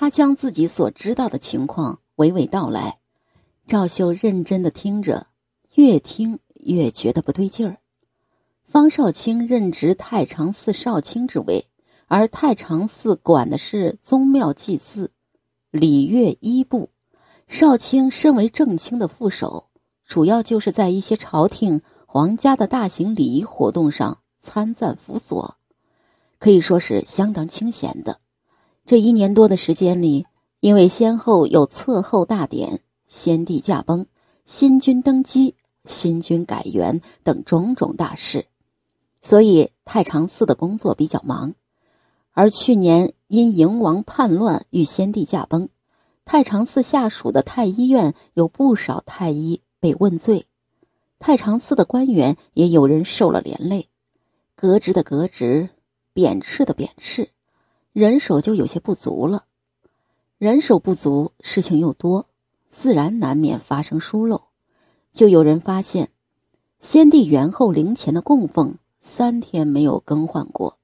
他将自己所知道的情况娓娓道来，赵秀认真的听着，越听越觉得不对劲儿。方少卿任职太常寺少卿之位，而太常寺管的是宗庙祭祀、礼乐衣部。少卿身为正卿的副手，主要就是在一些朝廷、皇家的大型礼仪活动上参赞辅佐，可以说是相当清闲的。这一年多的时间里，因为先后有册后大典、先帝驾崩、新君登基、新君改元等种种大事，所以太常寺的工作比较忙。而去年因营王叛乱与先帝驾崩，太常寺下属的太医院有不少太医被问罪，太常寺的官员也有人受了连累，革职的革职，贬斥的贬斥。人手就有些不足了，人手不足，事情又多，自然难免发生疏漏。就有人发现，先帝元后陵前的供奉三天没有更换过。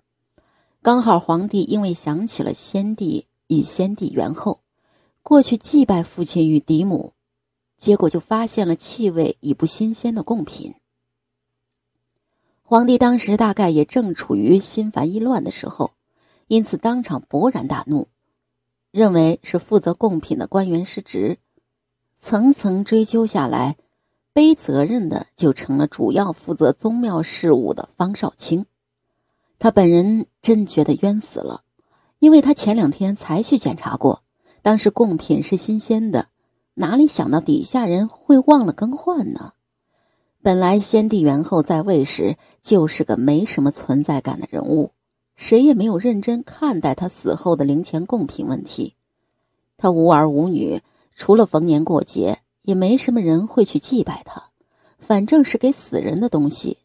刚好皇帝因为想起了先帝与先帝元后，过去祭拜父亲与嫡母，结果就发现了气味已不新鲜的贡品。皇帝当时大概也正处于心烦意乱的时候。因此，当场勃然大怒，认为是负责贡品的官员失职。层层追究下来，背责任的就成了主要负责宗庙事务的方少卿。他本人真觉得冤死了，因为他前两天才去检查过，当时贡品是新鲜的，哪里想到底下人会忘了更换呢？本来，先帝元后在位时就是个没什么存在感的人物。谁也没有认真看待他死后的零钱贡品问题。他无儿无女，除了逢年过节，也没什么人会去祭拜他。反正是给死人的东西，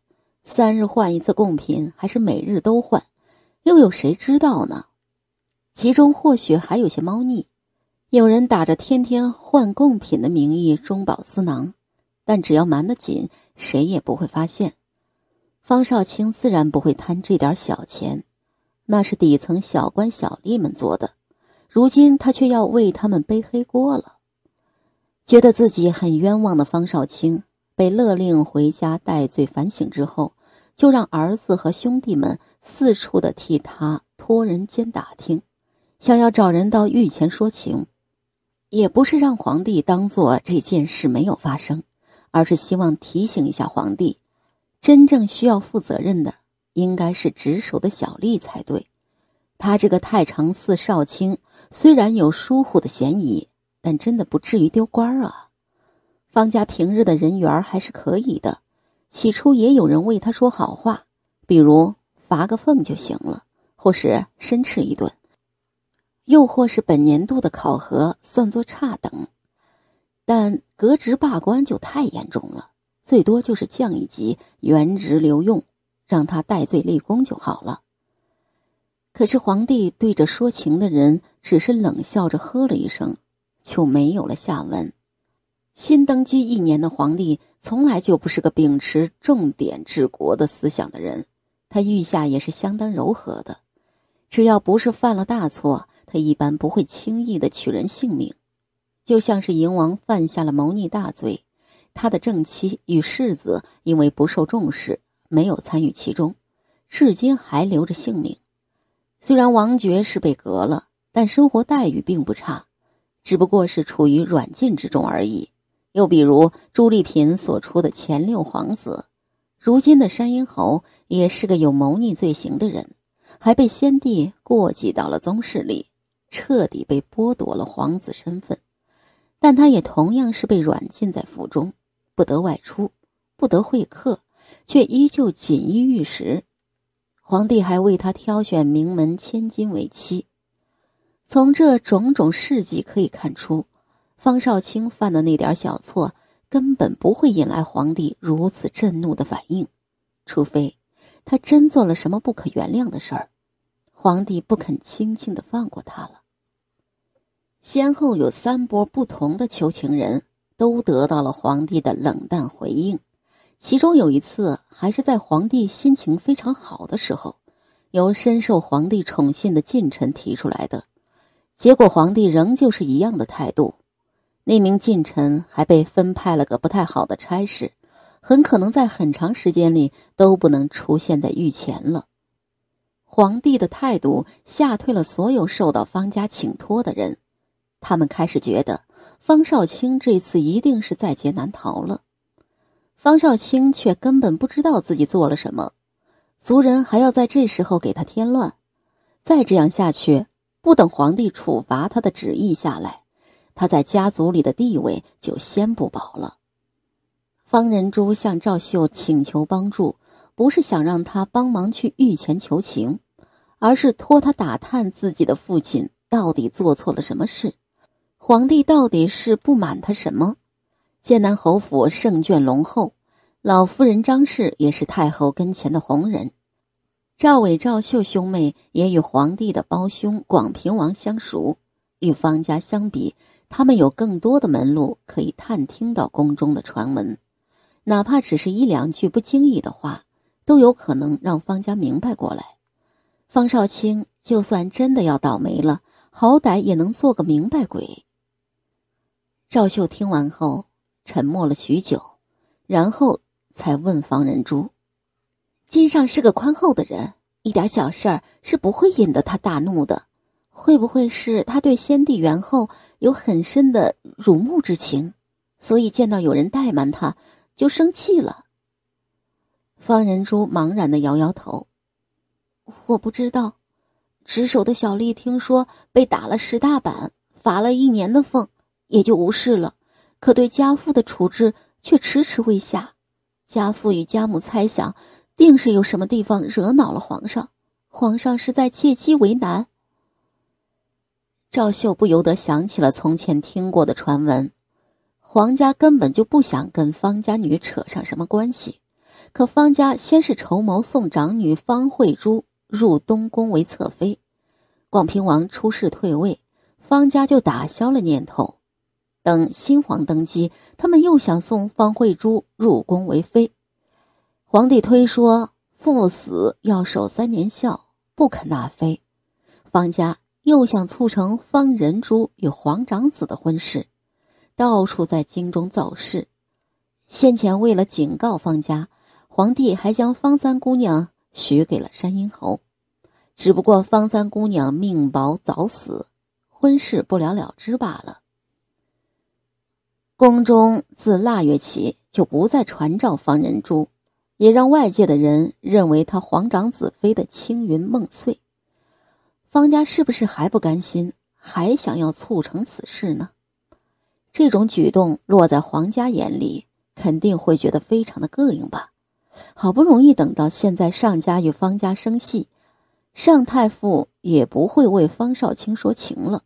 三日换一次贡品，还是每日都换，又有谁知道呢？其中或许还有些猫腻，有人打着天天换贡品的名义中饱私囊，但只要瞒得紧，谁也不会发现。方少卿自然不会贪这点小钱。那是底层小官小吏们做的，如今他却要为他们背黑锅了，觉得自己很冤枉的方少卿被勒令回家戴罪反省之后，就让儿子和兄弟们四处的替他托人间打听，想要找人到御前说情，也不是让皇帝当做这件事没有发生，而是希望提醒一下皇帝，真正需要负责任的。应该是值守的小吏才对，他这个太常寺少卿虽然有疏忽的嫌疑，但真的不至于丢官啊。方家平日的人缘还是可以的，起初也有人为他说好话，比如罚个俸就行了，或是申斥一顿，又或是本年度的考核算作差等，但革职罢官就太严重了，最多就是降一级，原职留用。让他戴罪立功就好了。可是皇帝对着说情的人只是冷笑着呵了一声，就没有了下文。新登基一年的皇帝从来就不是个秉持重点治国的思想的人，他御下也是相当柔和的。只要不是犯了大错，他一般不会轻易的取人性命。就像是赢王犯下了谋逆大罪，他的正妻与世子因为不受重视。没有参与其中，至今还留着性命。虽然王爵是被革了，但生活待遇并不差，只不过是处于软禁之中而已。又比如朱丽萍所出的前六皇子，如今的山阴侯也是个有谋逆罪行的人，还被先帝过继到了宗室里，彻底被剥夺了皇子身份。但他也同样是被软禁在府中，不得外出，不得会客。却依旧锦衣玉食，皇帝还为他挑选名门千金为妻。从这种种事迹可以看出，方少卿犯的那点小错根本不会引来皇帝如此震怒的反应，除非他真做了什么不可原谅的事儿，皇帝不肯轻轻的放过他了。先后有三波不同的求情人都得到了皇帝的冷淡回应。其中有一次，还是在皇帝心情非常好的时候，由深受皇帝宠信的近臣提出来的，结果皇帝仍旧是一样的态度。那名近臣还被分派了个不太好的差事，很可能在很长时间里都不能出现在御前了。皇帝的态度吓退了所有受到方家请托的人，他们开始觉得方少卿这次一定是在劫难逃了。方少卿却根本不知道自己做了什么，族人还要在这时候给他添乱，再这样下去，不等皇帝处罚他的旨意下来，他在家族里的地位就先不保了。方仁珠向赵秀请求帮助，不是想让他帮忙去御前求情，而是托他打探自己的父亲到底做错了什么事，皇帝到底是不满他什么。剑南侯府圣眷隆厚，老夫人张氏也是太后跟前的红人。赵伟、赵秀兄妹也与皇帝的胞兄广平王相熟。与方家相比，他们有更多的门路可以探听到宫中的传闻，哪怕只是一两句不经意的话，都有可能让方家明白过来。方少卿就算真的要倒霉了，好歹也能做个明白鬼。赵秀听完后。沉默了许久，然后才问方仁珠：“金尚是个宽厚的人，一点小事儿是不会引得他大怒的。会不会是他对先帝元后有很深的辱慕之情，所以见到有人怠慢他，就生气了？”方仁珠茫然的摇摇头：“我不知道。值守的小丽听说被打了十大板，罚了一年的俸，也就无事了。”可对家父的处置却迟迟未下，家父与家母猜想，定是有什么地方惹恼了皇上，皇上是在借机为难。赵秀不由得想起了从前听过的传闻，皇家根本就不想跟方家女扯上什么关系，可方家先是筹谋送长女方慧珠入东宫为侧妃，广平王出事退位，方家就打消了念头。等新皇登基，他们又想送方慧珠入宫为妃。皇帝推说父死要守三年孝，不肯纳妃。方家又想促成方仁珠与皇长子的婚事，到处在京中造势。先前为了警告方家，皇帝还将方三姑娘许给了山阴侯，只不过方三姑娘命薄早死，婚事不了了之罢了。宫中自腊月起就不再传召方仁珠，也让外界的人认为他皇长子妃的青云梦碎。方家是不是还不甘心，还想要促成此事呢？这种举动落在皇家眼里，肯定会觉得非常的膈应吧？好不容易等到现在，尚家与方家生隙，尚太傅也不会为方少卿说情了，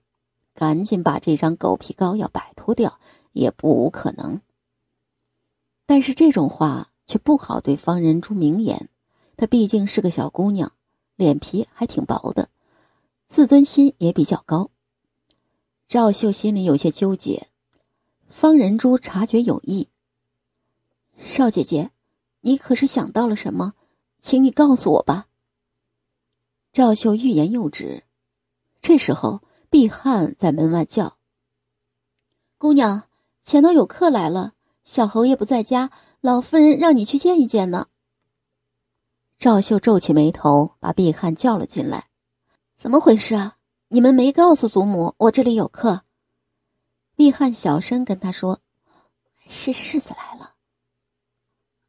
赶紧把这张狗皮膏药摆脱掉。也不无可能，但是这种话却不好对方仁珠明言。她毕竟是个小姑娘，脸皮还挺薄的，自尊心也比较高。赵秀心里有些纠结。方仁珠察觉有异：“少姐姐，你可是想到了什么？请你告诉我吧。”赵秀欲言又止。这时候，碧汉在门外叫：“姑娘。”前头有客来了，小侯爷不在家，老夫人让你去见一见呢。赵秀皱起眉头，把毕汉叫了进来。怎么回事啊？你们没告诉祖母，我这里有客。毕汉小声跟他说：“是世子来了。”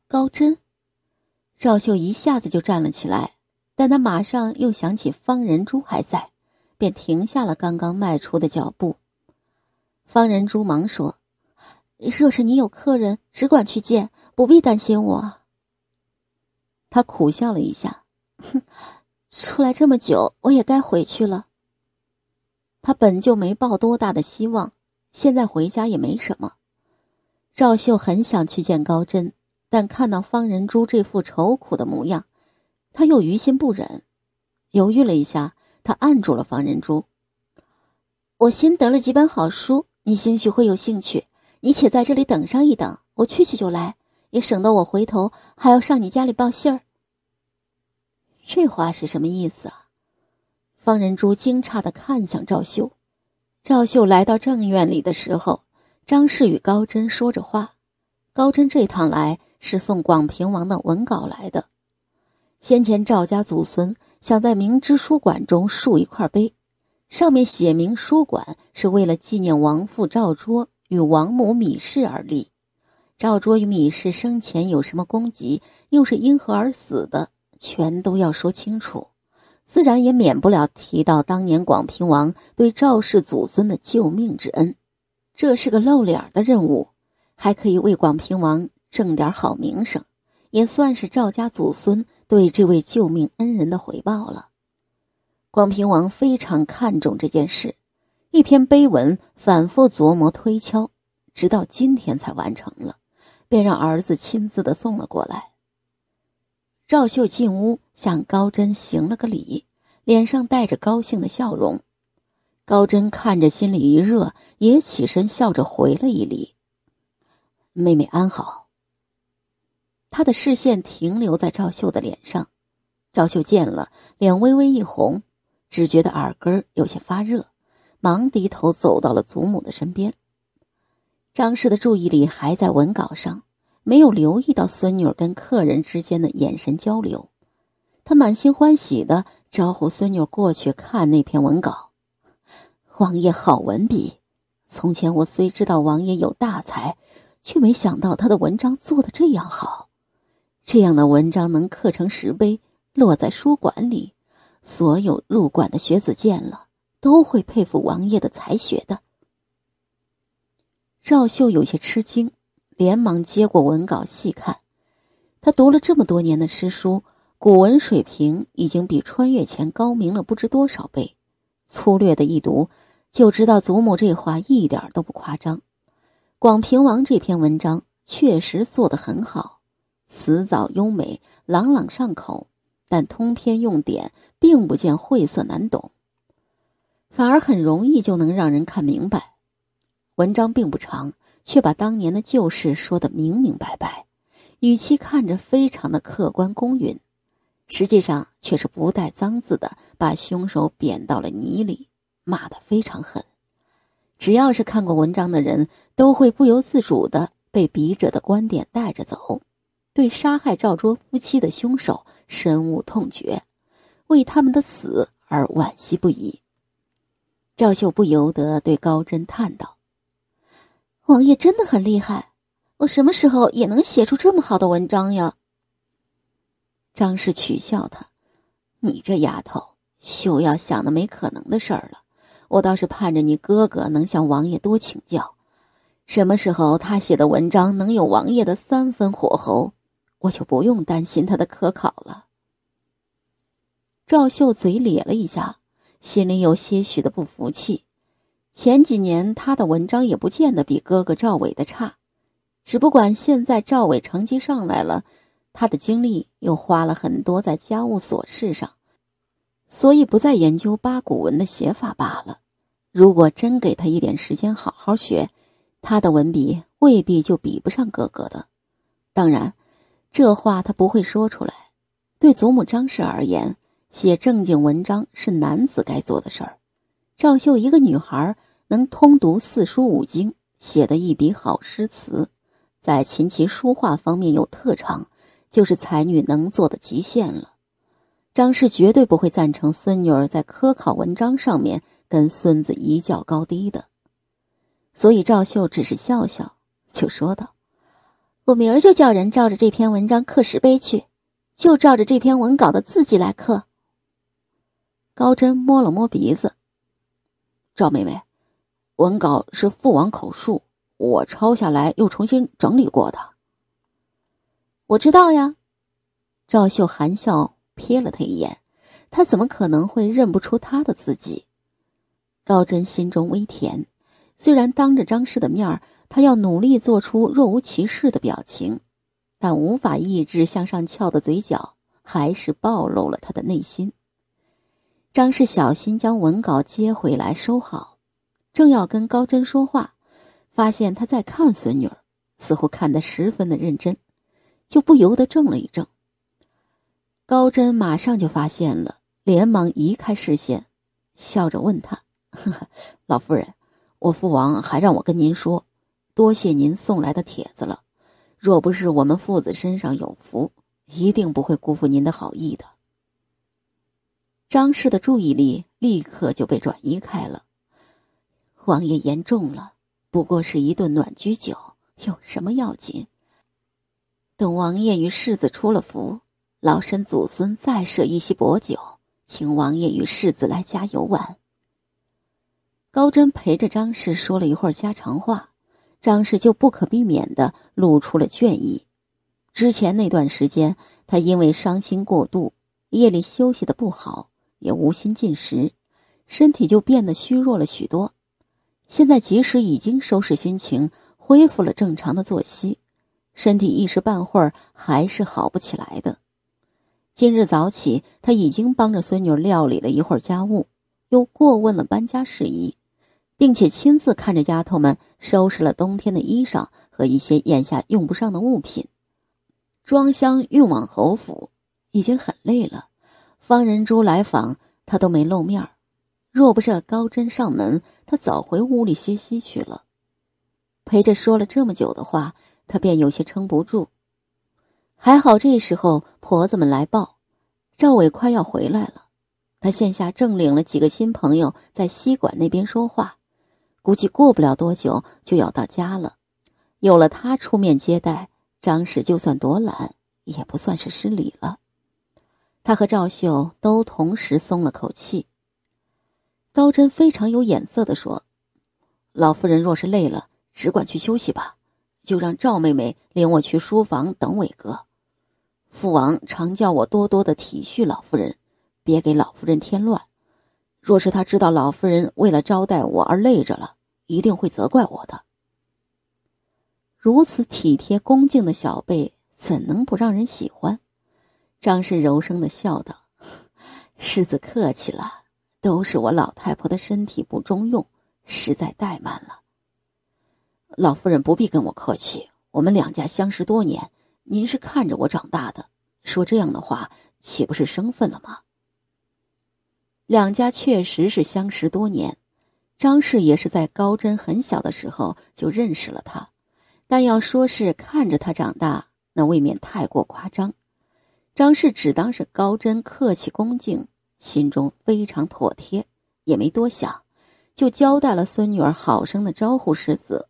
高真，赵秀一下子就站了起来，但他马上又想起方仁珠还在，便停下了刚刚迈出的脚步。方仁珠忙说。若是你有客人，只管去见，不必担心我。他苦笑了一下，哼，出来这么久，我也该回去了。他本就没抱多大的希望，现在回家也没什么。赵秀很想去见高真，但看到方仁珠这副愁苦的模样，他又于心不忍，犹豫了一下，他按住了方仁珠。我新得了几本好书，你兴许会有兴趣。你且在这里等上一等，我去去就来，也省得我回头还要上你家里报信儿。这话是什么意思？啊？方仁珠惊诧的看向赵秀。赵秀来到正院里的时候，张氏与高真说着话。高真这趟来是送广平王的文稿来的。先前赵家祖孙想在明知书馆中竖一块碑，上面写明书馆是为了纪念王父赵拙。与王母米氏而立，赵卓与米氏生前有什么功绩，又是因何而死的，全都要说清楚。自然也免不了提到当年广平王对赵氏祖孙的救命之恩。这是个露脸的任务，还可以为广平王挣点好名声，也算是赵家祖孙对这位救命恩人的回报了。广平王非常看重这件事。一篇碑文反复琢磨推敲，直到今天才完成了，便让儿子亲自的送了过来。赵秀进屋向高真行了个礼，脸上带着高兴的笑容。高真看着心里一热，也起身笑着回了一礼：“妹妹安好。”他的视线停留在赵秀的脸上，赵秀见了脸微微一红，只觉得耳根有些发热。忙低头走到了祖母的身边。张氏的注意力还在文稿上，没有留意到孙女跟客人之间的眼神交流。他满心欢喜的招呼孙女过去看那篇文稿。王爷好文笔，从前我虽知道王爷有大才，却没想到他的文章做的这样好。这样的文章能刻成石碑，落在书馆里，所有入馆的学子见了。都会佩服王爷的才学的。赵秀有些吃惊，连忙接过文稿细看。他读了这么多年的诗书，古文水平已经比穿越前高明了不知多少倍。粗略的一读，就知道祖母这话一点都不夸张。广平王这篇文章确实做得很好，辞藻优美，朗朗上口，但通篇用典并不见晦涩难懂。反而很容易就能让人看明白，文章并不长，却把当年的旧事说得明明白白，语气看着非常的客观公允，实际上却是不带脏字的把凶手贬到了泥里，骂得非常狠。只要是看过文章的人，都会不由自主的被笔者的观点带着走，对杀害赵卓夫妻的凶手深恶痛绝，为他们的死而惋惜不已。赵秀不由得对高真叹道：“王爷真的很厉害，我什么时候也能写出这么好的文章呀？”张氏取笑他：“你这丫头，休要想的没可能的事儿了。我倒是盼着你哥哥能向王爷多请教，什么时候他写的文章能有王爷的三分火候，我就不用担心他的科考了。”赵秀嘴咧了一下。心里有些许的不服气，前几年他的文章也不见得比哥哥赵伟的差，只不管现在赵伟成绩上来了，他的精力又花了很多在家务琐事上，所以不再研究八股文的写法罢了。如果真给他一点时间好好学，他的文笔未必就比不上哥哥的。当然，这话他不会说出来，对祖母张氏而言。写正经文章是男子该做的事儿。赵秀一个女孩能通读四书五经，写的一笔好诗词，在琴棋书画方面有特长，就是才女能做的极限了。张氏绝对不会赞成孙女儿在科考文章上面跟孙子一较高低的，所以赵秀只是笑笑，就说道：“我明儿就叫人照着这篇文章刻石碑去，就照着这篇文稿的字迹来刻。”高真摸了摸鼻子。赵妹妹，文稿是父王口述，我抄下来又重新整理过的。我知道呀。赵秀含笑瞥了他一眼，他怎么可能会认不出他的字迹？高真心中微甜。虽然当着张氏的面，他要努力做出若无其事的表情，但无法抑制向上翘的嘴角，还是暴露了他的内心。张氏小心将文稿接回来收好，正要跟高真说话，发现他在看孙女，似乎看得十分的认真，就不由得怔了一怔。高真马上就发现了，连忙移开视线，笑着问他：“老夫人，我父王还让我跟您说，多谢您送来的帖子了。若不是我们父子身上有福，一定不会辜负您的好意的。”张氏的注意力立刻就被转移开了。王爷言重了，不过是一顿暖居酒，有什么要紧？等王爷与世子出了府，老身祖孙再设一席薄酒，请王爷与世子来家游玩。高真陪着张氏说了一会儿家常话，张氏就不可避免的露出了倦意。之前那段时间，他因为伤心过度，夜里休息的不好。也无心进食，身体就变得虚弱了许多。现在即使已经收拾心情，恢复了正常的作息，身体一时半会儿还是好不起来的。今日早起，他已经帮着孙女料理了一会儿家务，又过问了搬家事宜，并且亲自看着丫头们收拾了冬天的衣裳和一些眼下用不上的物品，装箱运往侯府，已经很累了。方仁珠来访，他都没露面若不是高真上门，他早回屋里歇息去了。陪着说了这么久的话，他便有些撑不住。还好这时候婆子们来报，赵伟快要回来了。他现下正领了几个新朋友在西馆那边说话，估计过不了多久就要到家了。有了他出面接待，张氏就算躲懒也不算是失礼了。他和赵秀都同时松了口气。高真非常有眼色的说：“老夫人若是累了，只管去休息吧，就让赵妹妹领我去书房等伟哥。父王常叫我多多的体恤老夫人，别给老夫人添乱。若是他知道老夫人为了招待我而累着了，一定会责怪我的。如此体贴恭敬的小辈，怎能不让人喜欢？”张氏柔声的笑道：“世子客气了，都是我老太婆的身体不中用，实在怠慢了。老夫人不必跟我客气，我们两家相识多年，您是看着我长大的，说这样的话，岂不是生分了吗？”两家确实是相识多年，张氏也是在高真很小的时候就认识了他，但要说是看着他长大，那未免太过夸张。张氏只当是高真客气恭敬，心中非常妥帖，也没多想，就交代了孙女儿好生的招呼世子，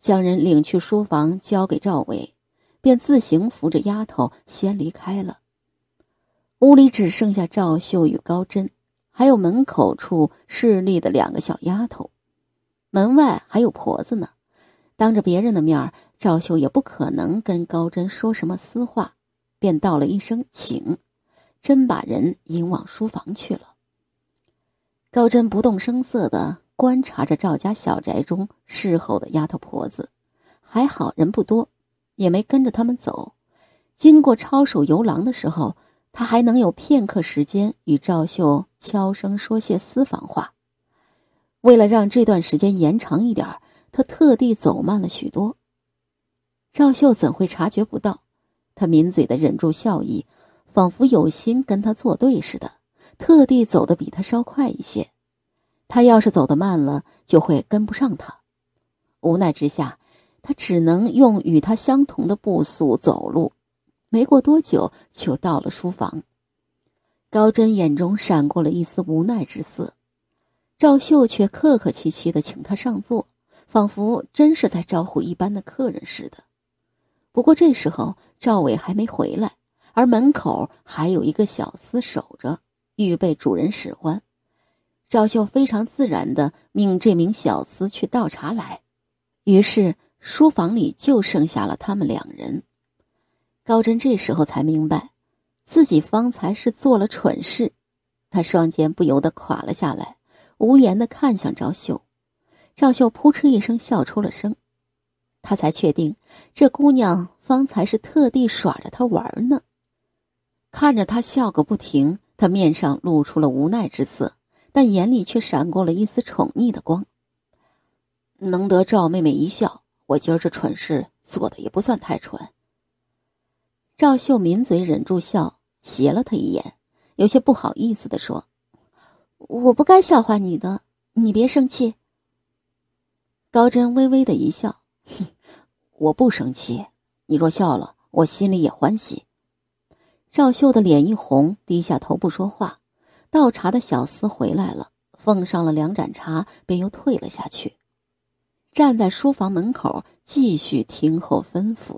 将人领去书房交给赵伟，便自行扶着丫头先离开了。屋里只剩下赵秀与高真，还有门口处侍立的两个小丫头，门外还有婆子呢。当着别人的面，赵秀也不可能跟高真说什么私话。便道了一声“请”，真把人引往书房去了。高真不动声色的观察着赵家小宅中侍候的丫头婆子，还好人不多，也没跟着他们走。经过抄手游廊的时候，他还能有片刻时间与赵秀悄声说些私房话。为了让这段时间延长一点，他特地走慢了许多。赵秀怎会察觉不到？他抿嘴的忍住笑意，仿佛有心跟他作对似的，特地走得比他稍快一些。他要是走得慢了，就会跟不上他。无奈之下，他只能用与他相同的步速走路。没过多久，就到了书房。高真眼中闪过了一丝无奈之色，赵秀却客客气气的请他上座，仿佛真是在招呼一般的客人似的。不过这时候赵伟还没回来，而门口还有一个小厮守着，预备主人使唤。赵秀非常自然的命这名小厮去倒茶来，于是书房里就剩下了他们两人。高真这时候才明白，自己方才是做了蠢事，他双肩不由得垮了下来，无言的看向赵秀。赵秀扑哧一声笑出了声。他才确定，这姑娘方才是特地耍着他玩呢。看着他笑个不停，他面上露出了无奈之色，但眼里却闪过了一丝宠溺的光。能得赵妹妹一笑，我今儿这蠢事做的也不算太蠢。赵秀抿嘴忍住笑，斜了他一眼，有些不好意思地说：“我不该笑话你的，你别生气。”高真微微的一笑，哼。我不生气，你若笑了，我心里也欢喜。赵秀的脸一红，低下头不说话。倒茶的小厮回来了，奉上了两盏茶，便又退了下去，站在书房门口继续听候吩咐。